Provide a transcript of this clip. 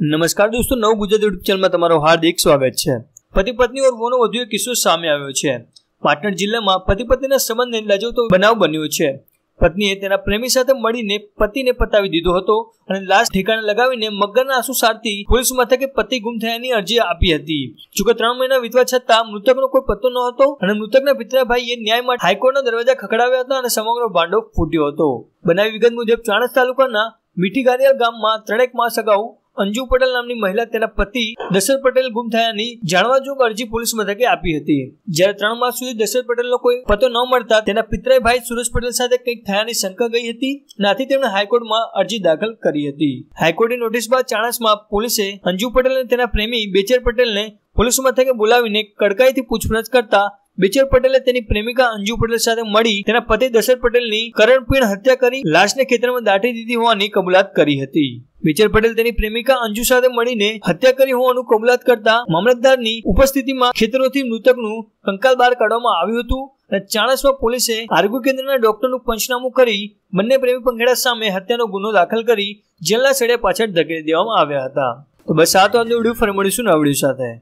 નમસ્કાર દોસ્તો નવ ગુજરાત યુટ્યુબ ચેનલમાં તમારું હાર્દિક સ્વાગત છે પતિ પત્ની ઓર વોનો વધુ એક કિસ્સો સામે આવ્યો છે પાટણ જિલ્લામાં પતિ પત્નીના સંબંધને લજવતો બનાવ બન્યો છે પત્નીએ તેના પ્રેમી સાથે મળીને પતિને પતાવી દીધો હતો અને લાશ ઠેકાણે લગાવીને મગરના આંસુ સારથી પોલીસ મથકે પતિ ગુમ થયાની અરજી આપી હતી જોકે ત્રણ મહિના વીતવા છતાં મૃતકનો કોઈ પત્તો ન હતો અને મૃતકના પિતરા ભાઈએ ન્યાય માટે હાઈકોર્ટના દરવાજા ખખડાવ્યા હતા અને સમગ્ર ભાંડો ફૂટ્યો હતો બનાવી વિગત મુજબ ચાણસ તાલુકાના મીઠી ગામમાં ત્રણેક માસ અગાઉ અંજુ પટેલ નામની મહિલા તેના પતિ દશરથ પટેલ ગુમ થયાની જાણવા જોગ અરજી પોલીસ મથકે આપી હતી જ્યારે ત્રણ માસ સુધી દશરથ પટેલનો કોઈ પતો ન મળતા તેના પિતરાય ભાઈ સુરેશ પટેલ સાથે કંઈક થયાની શંકા ગઈ હતી નાથી તેમણે હાઈકોર્ટમાં અરજી દાખલ કરી હતી હાઈકોર્ટની નોટિસ બાદ ચાણસમાં પોલીસે અંજુ પટેલ અને તેના પ્રેમી બેચર પટેલને પોલીસ મથકે બોલાવીને કડકાઈથી પૂછપરછ કરતા બેચર પટેલે તેની પ્રેમિકા અંજુ પટેલ સાથે મળી તેના પતિ દશરથ પટેલની કરણપીણ હત્યા કરી લાશને ખેતરમાં દાટી દીધી હોવાની કબૂલાત કરી હતી મેજર પટેલ તેની પ્રેમિકા અંજુ સાથે મળીને હત્યા કરી હોવાનું કબૂલાત કરતા મામલતદારની ઉપસ્થિતિમાં ખેતરોથી મૃતકનું કંકાલ બહાર કાઢવામાં આવ્યું હતું અને ચાણસમાં પોલીસે આરોગ્ય કેન્દ્રના ડોક્ટરનું પંચનામું કરી બંને પ્રેમી પંખેડા સામે હત્યાનો ગુનો દાખલ કરી જેલના સળિયા પાછળ ધકેલી દેવામાં આવ્યા હતા તો બસ આ તો આજનો વિડીયો ફરી મળીશું નવા સાથે